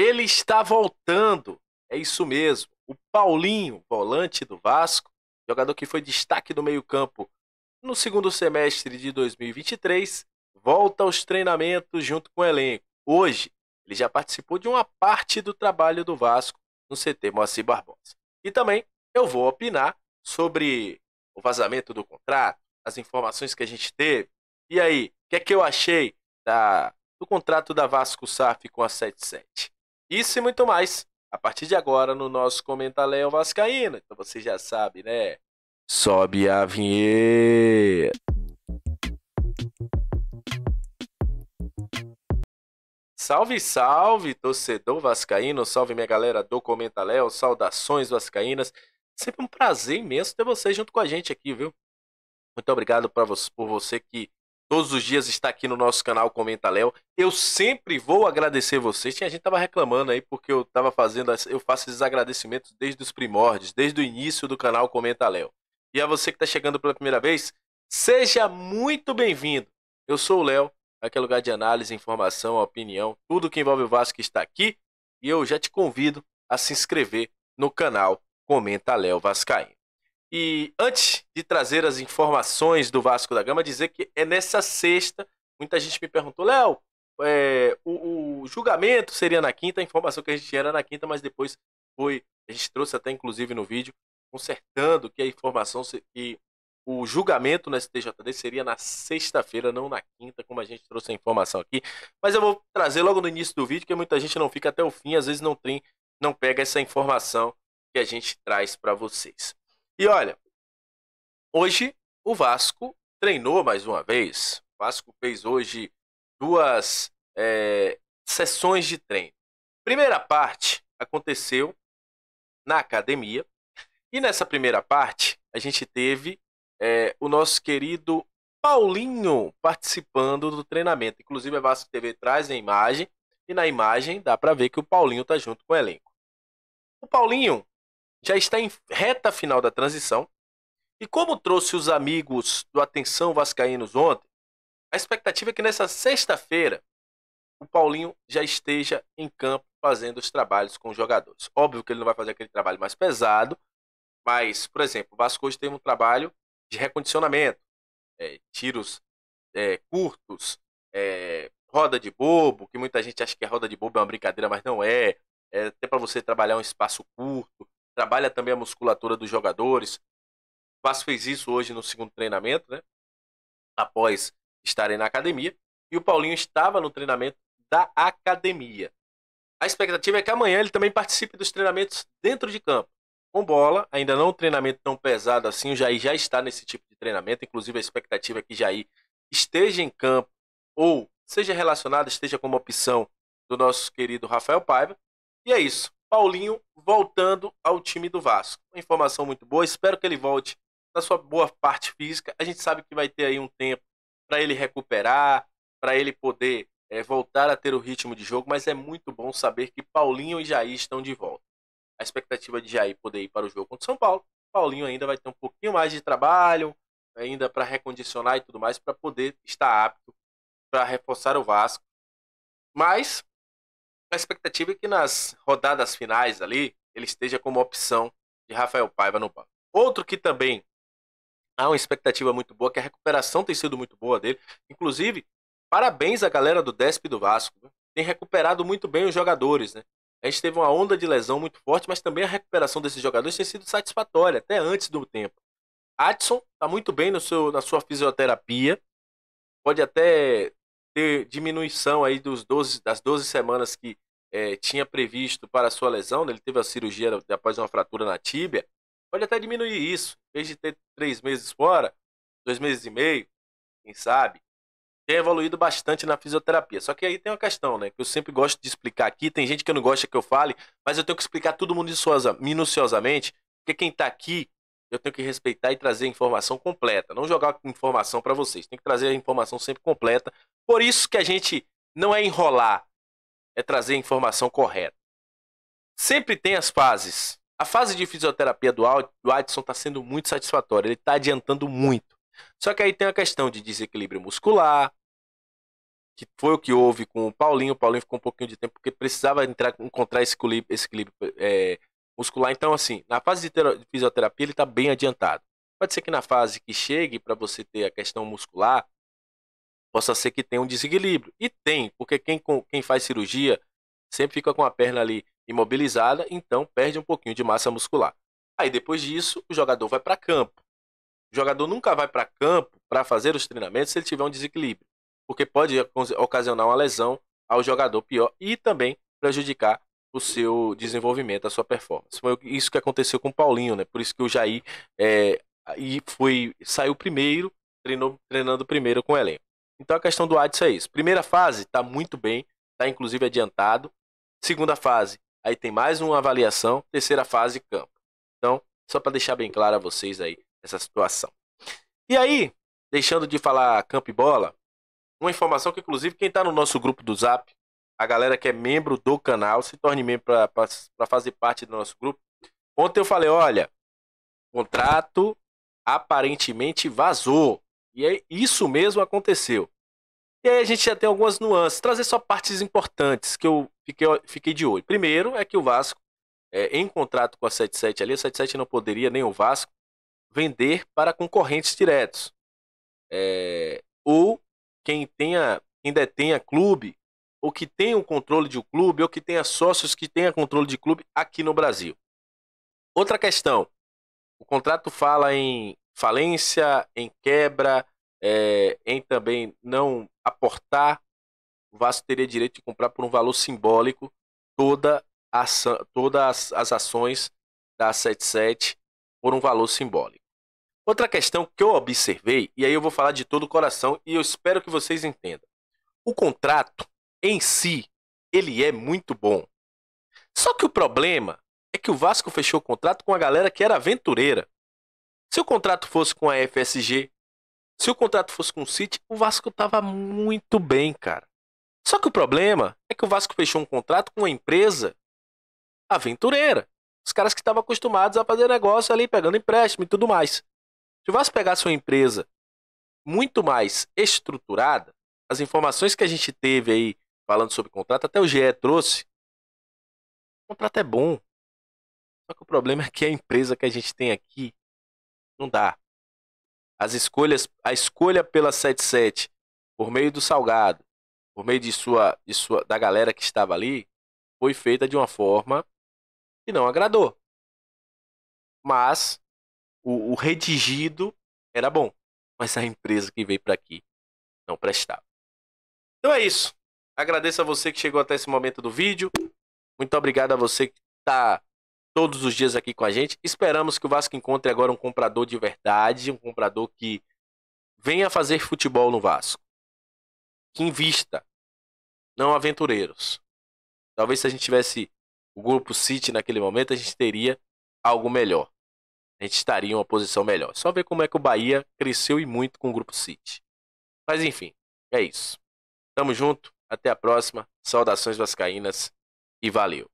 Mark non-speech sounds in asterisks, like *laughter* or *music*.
Ele está voltando. É isso mesmo. O Paulinho, volante do Vasco, jogador que foi destaque do meio-campo no segundo semestre de 2023, volta aos treinamentos junto com o elenco. Hoje, ele já participou de uma parte do trabalho do Vasco no CT Moacir Barbosa. E também eu vou opinar sobre o vazamento do contrato, as informações que a gente teve. E aí, o que é que eu achei da, do contrato da Vasco SAF com a 77? Isso e muito mais a partir de agora no nosso Comenta Léo Vascaíno. Então você já sabe, né? Sobe a vinheta. Salve, salve, torcedor vascaíno, salve minha galera do Comenta Léo, saudações vascaínas. Sempre um prazer imenso ter você junto com a gente aqui, viu? Muito obrigado por você que todos os dias está aqui no nosso canal Comenta Léo. Eu sempre vou agradecer vocês. Tinha gente tava reclamando aí porque eu tava fazendo, eu faço esses agradecimentos desde os primórdios, desde o início do canal Comenta Léo. E a você que está chegando pela primeira vez, seja muito bem-vindo. Eu sou o Léo, aquele é lugar de análise, informação, opinião, tudo que envolve o Vasco está aqui. E eu já te convido a se inscrever no canal Comenta Léo Vascaíno. E antes de trazer as informações do Vasco da Gama, dizer que é nessa sexta. Muita gente me perguntou, Léo, é, o, o, julgamento seria na quinta, a informação que a gente tinha era na quinta, mas depois foi. A gente trouxe até inclusive no vídeo, consertando que a informação que o julgamento na STJD seria na sexta-feira, não na quinta, como a gente trouxe a informação aqui. Mas eu vou trazer logo no início do vídeo, que muita gente não fica até o fim, às vezes não tem, não pega essa informação que a gente traz para vocês. E olha, hoje o Vasco treinou mais uma vez. O Vasco fez hoje duas é, sessões de treino. Primeira parte aconteceu na academia. E nessa primeira parte, a gente teve é, o nosso querido Paulinho participando do treinamento. Inclusive, a Vasco TV traz a imagem. E na imagem dá para ver que o Paulinho está junto com o elenco. O Paulinho já está em reta final da transição. E como trouxe os amigos do Atenção Vascaínos ontem, a expectativa é que nessa sexta-feira o Paulinho já esteja em campo fazendo os trabalhos com os jogadores. Óbvio que ele não vai fazer aquele trabalho mais pesado, mas, por exemplo, o Vasco hoje tem um trabalho de recondicionamento, é, tiros é, curtos, é, roda de bobo, que muita gente acha que a roda de bobo é uma brincadeira, mas não é. É até para você trabalhar um espaço curto, trabalha também a musculatura dos jogadores. O Vasco fez isso hoje no segundo treinamento, né? Após estarem na academia. E o Paulinho estava no treinamento da academia. A expectativa é que amanhã ele também participe dos treinamentos dentro de campo. Com bola, ainda não um treinamento tão pesado assim, o Jair já está nesse tipo de treinamento. Inclusive, a expectativa é que Jair esteja em campo ou seja relacionado, esteja como opção do nosso querido Rafael Paiva. E é isso. Paulinho voltando ao time do Vasco. Uma informação muito boa, espero que ele volte na sua boa parte física. A gente sabe que vai ter aí um tempo para ele recuperar, para ele poder é, voltar a ter o ritmo de jogo, mas é muito bom saber que Paulinho e Jair estão de volta. A expectativa de Jair poder ir para o jogo contra o São Paulo, Paulinho ainda vai ter um pouquinho mais de trabalho, ainda para recondicionar e tudo mais, para poder estar apto para reforçar o Vasco. Mas a expectativa é que nas rodadas finais ali ele esteja como opção de Rafael Paiva no banco. Outro que também há uma expectativa muito boa, que a recuperação tem sido muito boa dele. Inclusive, parabéns à galera do Desp do Vasco. Né? Tem recuperado muito bem os jogadores, né? A gente teve uma onda de lesão muito forte, mas também a recuperação desses jogadores tem sido satisfatória, até antes do tempo. Adson está muito bem no seu, na sua fisioterapia. Pode até ter diminuição aí dos 12, das 12 semanas que é, tinha previsto para a sua lesão, né? ele teve a cirurgia após uma fratura na tíbia, pode até diminuir isso. Em vez de ter três meses fora, dois meses e meio, quem sabe, tem evoluído bastante na fisioterapia. Só que aí tem uma questão, né? Que eu sempre gosto de explicar aqui. Tem gente que não gosta que eu fale, mas eu tenho que explicar todo mundo minuciosamente, porque quem está aqui eu tenho que respeitar e trazer a informação completa. Não jogar informação para vocês. Tem que trazer a informação sempre completa. Por isso que a gente não é enrolar, é trazer a informação correta. Sempre tem as fases. A fase de fisioterapia do Adson está sendo muito satisfatória. Ele está adiantando muito. Só que aí tem a questão de desequilíbrio muscular, que foi o que houve com o Paulinho. O Paulinho ficou um pouquinho de tempo porque precisava entrar, encontrar esse equilíbrio, esse equilíbrio é, muscular. Então, assim, na fase de fisioterapia ele está bem adiantado. Pode ser que na fase que chegue para você ter a questão muscular, possa ser que tenha um desequilíbrio. E tem, porque quem, quem faz cirurgia sempre fica com a perna ali imobilizada, então perde um pouquinho de massa muscular. Aí depois disso, o jogador vai para campo. O jogador nunca vai para campo para fazer os treinamentos se ele tiver um desequilíbrio, porque pode ocasionar uma lesão ao jogador pior e também prejudicar o seu desenvolvimento, a sua performance. Foi isso que aconteceu com o Paulinho, né? Por isso que o Jair é, foi, saiu primeiro, treinou, treinando primeiro com o elenco. Então a questão do Adson é isso. Primeira fase, está muito bem, está inclusive adiantado. Segunda fase, aí tem mais uma avaliação. Terceira fase, campo. Então, só para deixar bem claro a vocês aí essa situação. E aí, deixando de falar campo e bola, uma informação que inclusive quem está no nosso grupo do Zap a galera que é membro do canal, se torne membro para fazer parte do nosso grupo. Ontem eu falei, olha, contrato aparentemente vazou. E é isso mesmo aconteceu. E aí a gente já tem algumas nuances, trazer só partes importantes que eu fiquei, fiquei de olho. Primeiro é que o Vasco, é, em contrato com a 77 ali, a 77 não poderia, nem o Vasco, vender para concorrentes diretos. É, ou quem tenha, quem detenha clube ou que tenha o controle de um clube, ou que tenha sócios que tenha controle de clube aqui no Brasil. Outra questão: o contrato fala em falência, em quebra, é, em também não aportar. O Vasco teria direito de comprar por um valor simbólico toda a, todas as ações da 77 por um valor simbólico. Outra questão que eu observei, e aí eu vou falar de todo o coração e eu espero que vocês entendam. O contrato em si, ele é muito bom. Só que o problema é que o Vasco fechou o contrato com a galera que era aventureira. Se o contrato fosse com a FSG, se o contrato fosse com o City, o Vasco tava muito bem, cara. Só que o problema é que o Vasco fechou um contrato com uma empresa aventureira. Os caras que estavam acostumados a fazer negócio ali, pegando empréstimo e tudo mais. Se o Vasco pegasse uma empresa muito mais estruturada, as informações que a gente teve aí falando sobre contrato, até o GE trouxe. O contrato é bom. Só que o problema *laughs* é que a empresa que a gente tem aqui não dá. As escolhas, a escolha pela 77 por meio do Salgado, por meio de sua, de sua da galera que estava ali, foi feita de uma forma que não agradou. Mas o, o redigido era bom, mas a empresa que veio para aqui não prestava. Então é isso. Agradeço a você que chegou até esse momento do vídeo. Muito obrigado a você que está todos os dias aqui com a gente. Esperamos que o Vasco encontre agora um comprador de verdade, um comprador que venha fazer futebol no Vasco. Que invista, não aventureiros. Talvez se a gente tivesse o grupo City naquele momento, a gente teria algo melhor. A gente estaria em uma posição melhor. Só ver como é que o Bahia cresceu e muito com o grupo City. Mas enfim, é isso. Tamo junto. Até a próxima. Saudações vascaínas e valeu.